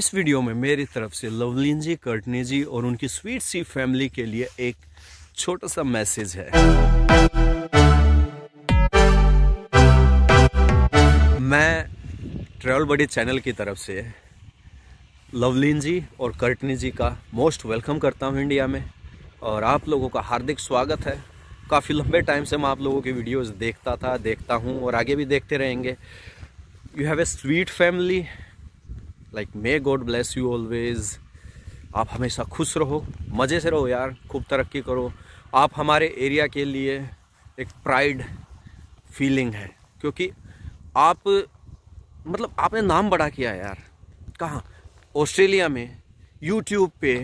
इस वीडियो में मेरी तरफ से लवलीन जी कर्टनी जी और उनकी स्वीट सी फैमिली के लिए एक छोटा सा मैसेज है मैं ट्रेवल बड़ी चैनल की तरफ से लवलीन जी और कर्टनी जी का मोस्ट वेलकम करता हूं इंडिया में और आप लोगों का हार्दिक स्वागत है काफ़ी लंबे टाइम से मैं आप लोगों की वीडियोस देखता था देखता हूं और आगे भी देखते रहेंगे you have a sweet family like may God bless you always आप हमेशा खुश रहो मज़े से रहो यार खूब तरक्की करो आप हमारे एरिया के लिए एक प्राइड फीलिंग है क्योंकि आप मतलब आपने नाम बड़ा किया यार कहाँ ऑस्ट्रेलिया में यूट्यूब पे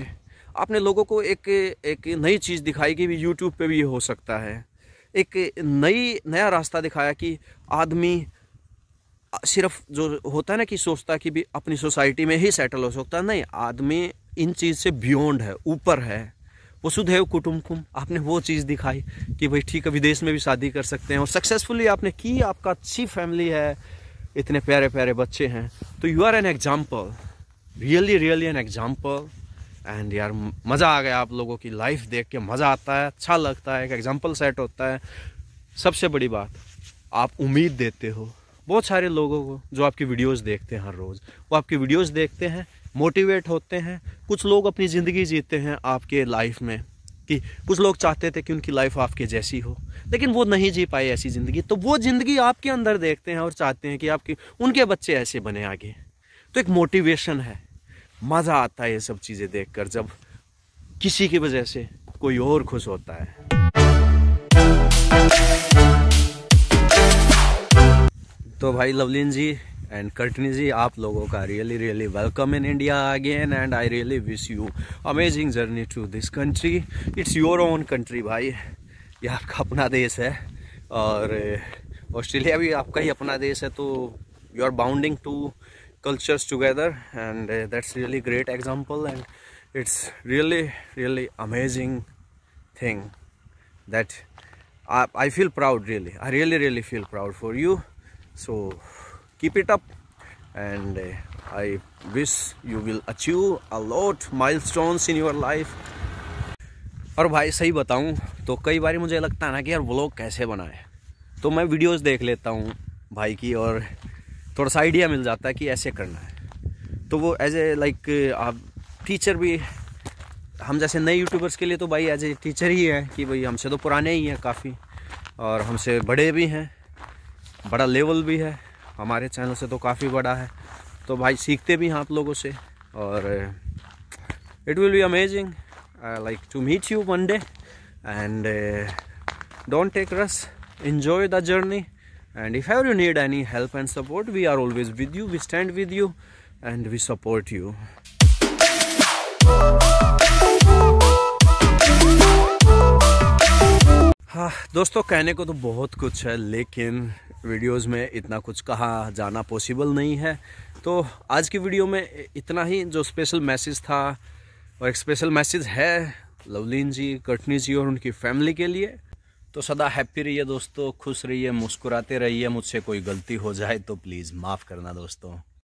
आपने लोगों को एक एक नई चीज़ दिखाई कि भी यूट्यूब पे भी ये हो सकता है एक नई नया रास्ता दिखाया कि आदमी सिर्फ जो होता है ना कि सोचता है कि भी अपनी सोसाइटी में ही सेटल हो सकता नहीं आदमी इन चीज़ से बियॉन्ड है ऊपर है वसुधैव कुटुम्बकुम आपने वो चीज़ दिखाई कि भाई ठीक है विदेश में भी शादी कर सकते हैं और सक्सेसफुली आपने की आपका अच्छी फैमिली है इतने प्यारे प्यारे बच्चे हैं तो you are an example really really an example and यार मज़ा आ गया आप लोगों की लाइफ देख के मज़ा आता है अच्छा लगता है एक एग्जाम्पल सेट होता है सबसे बड़ी बात आप उम्मीद देते हो बहुत सारे लोगों को जो आपकी वीडियोस देखते हैं हर रोज़ वो आपकी वीडियोस देखते हैं मोटिवेट होते हैं कुछ लोग अपनी ज़िंदगी जीते हैं आपके लाइफ में कि कुछ लोग चाहते थे कि उनकी लाइफ आपके जैसी हो लेकिन वो नहीं जी पाए ऐसी ज़िंदगी तो वो ज़िंदगी आपके अंदर देखते हैं और चाहते हैं कि आपके उनके बच्चे ऐसे बने आगे तो एक मोटिवेशन है मज़ा आता है ये सब चीज़ें देखकर जब किसी की वजह से कोई और खुश होता है तो भाई लवलिन जी एंड कर्टनी जी आप लोगों का really really welcome in India again and I really wish you amazing journey to this country it's your own country भाई ये आपका अपना देश है और ऑस्ट्रेलिया eh, भी आपका ही अपना देश है तो you are bounding to cultures together and that's really great example and it's really really amazing thing that I feel proud really I really really feel proud for you so keep it up and uh, i wish you will achieve a lot milestones in your life और भाई सही बताऊं तो कई बार मुझे लगता है ना कि यार व्लॉग कैसे बनाए तो मैं वीडियोस देख लेता हूं भाई की और थोड़ा सा आइडिया मिल जाता है कि ऐसे करना है तो वो एज ए लाइक आप टीचर भी हम जैसे नए यूट्यूबर्स के लिए तो भाई एज ए टीचर ही हैं कि भाई हमसे तो पुराने ही हैं काफ़ी और हमसे बड़े भी हैं बड़ा लेवल भी है हमारे चैनल से तो काफ़ी बड़ा है तो भाई सीखते भी हैं आप लोगों से और it will be amazing I like to meet you one day and don't take rush enjoy the journey and if have you need any help and support we are always with you we stand with you and we support you हाँ दोस्तों कहने को तो बहुत कुछ है लेकिन videos में इतना कुछ कहा जाना पॉसिबल नहीं है तो आज की वीडियो में इतना ही जो स्पेशल मैसेज था और एक स्पेशल मैसेज है लवलीन जी कटनी जी और उनकी फैमिली के लिए तो सदा हैप्पी रहिए दोस्तों खुश रहिए मुस्कुराते रहिए मुझसे कोई गलती हो जाए तो प्लीज़ माफ़ करना दोस्तों